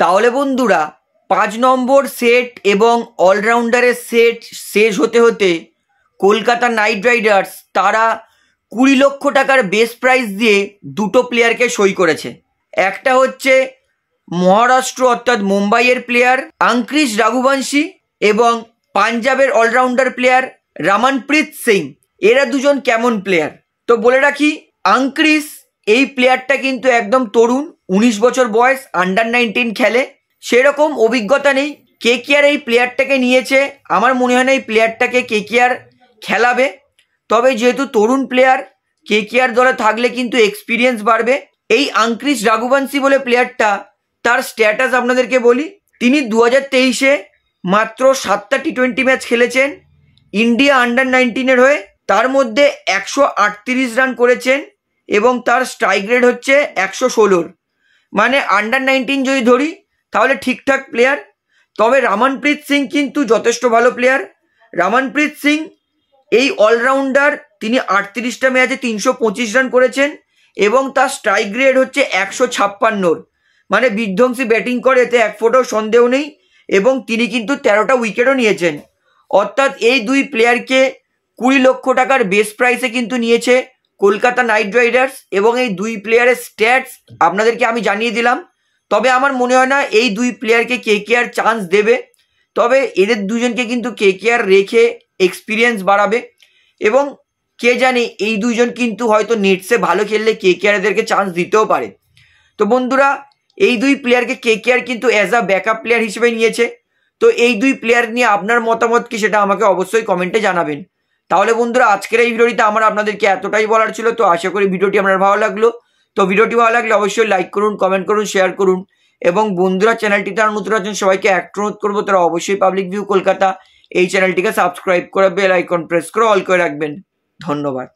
তাহলে বন্ধুরা পাঁচ নম্বর সেট এবং অলরাউন্ডারের সেট শেষ হতে হতে কলকাতা নাইট রাইডার্স তারা কুড়ি লক্ষ টাকার বেস প্রাইজ দিয়ে দুটো প্লেয়ারকে সই করেছে একটা হচ্ছে মহারাষ্ট্র অর্থাৎ মুম্বাইয়ের প্লেয়ার আঙ্ক্রিশ রাঘুবংশী এবং পাঞ্জাবের অলরাউন্ডার প্লেয়ার রামানপ্রীত সিং এরা দুজন কেমন প্লেয়ার তো বলে রাখি আঙ্ক্রিশ এই প্লেয়ারটা কিন্তু একদম তরুণ উনিশ বছর বয়স আন্ডার নাইনটিন খেলে সেরকম অভিজ্ঞতা নেই কে কেয়ার এই প্লেয়ারটাকে নিয়েছে আমার মনে হয় না এই প্লেয়ারটাকে কে কেয়ার খেলাবে তবে যেহেতু তরুণ প্লেয়ার কে কেয়ার দলে থাকলে কিন্তু এক্সপিরিয়েন্স বাড়বে এই আঙ্ক্রিস রাঘুবংশী বলে প্লেয়ারটা তার স্ট্যাটাস আপনাদেরকে বলি তিনি দু হাজার তেইশে মাত্র সাতটা টি টোয়েন্টি ম্যাচ খেলেছেন ইন্ডিয়া আন্ডার নাইনটিনের হয়ে তার মধ্যে একশো রান করেছেন এবং তার স্ট্রাইক রেট হচ্ছে একশো ষোলোর মানে আন্ডার নাইনটিন যদি ধরি তাহলে ঠিকঠাক প্লেয়ার তবে রামনপ্রীত সিং কিন্তু যথেষ্ট ভালো প্লেয়ার রামনপ্রীত সিং এই অলরাউন্ডার তিনি আটত্রিশটা ম্যাচে তিনশো পঁচিশ রান করেছেন এবং তার স্ট্রাইক রেট হচ্ছে একশো ছাপ্পান্নর মানে বিধ্বংসী ব্যাটিং করে এতে এক ফোটাও সন্দেহ নেই এবং তিনি কিন্তু তেরোটা উইকেটও নিয়েছেন অর্থাৎ এই দুই প্লেয়ারকে কুড়ি লক্ষ টাকার বেস প্রাইসে কিন্তু নিয়েছে কলকাতা নাইট রাইডার্স এবং এই দুই প্লেয়ারের স্ট্যাটস আপনাদেরকে আমি জানিয়ে দিলাম তবে আমার মনে হয় না এই দুই প্লেয়ারকে কে কে আর চান্স দেবে তবে এদের দুজনকে কিন্তু কে কে আর রেখে এক্সপিরিয়েন্স বাড়াবে এবং কে জানে এই দুইজন কিন্তু হয়তো নেটসে ভালো খেললে কে কে আর এদেরকে চান্স দিতেও পারে তো বন্ধুরা এই দুই প্লেয়ারকে কে কে আর কিন্তু অ্যাজ আ ব্যাকআপ প্লেয়ার হিসেবে নিয়েছে তো এই দুই প্লেয়ার নিয়ে আপনার মতামত কি সেটা আমাকে অবশ্যই কমেন্টে জানাবেন তাহলে বন্ধুরা আজকের এই ভিডিওটিতে আমার আপনাদেরকে এতটাই বলার ছিল তো আশা করি ভিডিওটি আপনার ভালো লাগলো তো ভিডিওটি ভালো লাগলে অবশ্যই লাইক করুন কমেন্ট করুন শেয়ার করুন এবং বন্ধুরা চ্যানেলটিতে আর নতুন আছেন সবাইকে একটু অনুরোধ করবো তারা অবশ্যই পাবলিক ভিউ কলকাতা এই চ্যানেলটিকে সাবস্ক্রাইব করে বেল আইকন প্রেস করে অল করে রাখবেন ধন্যবাদ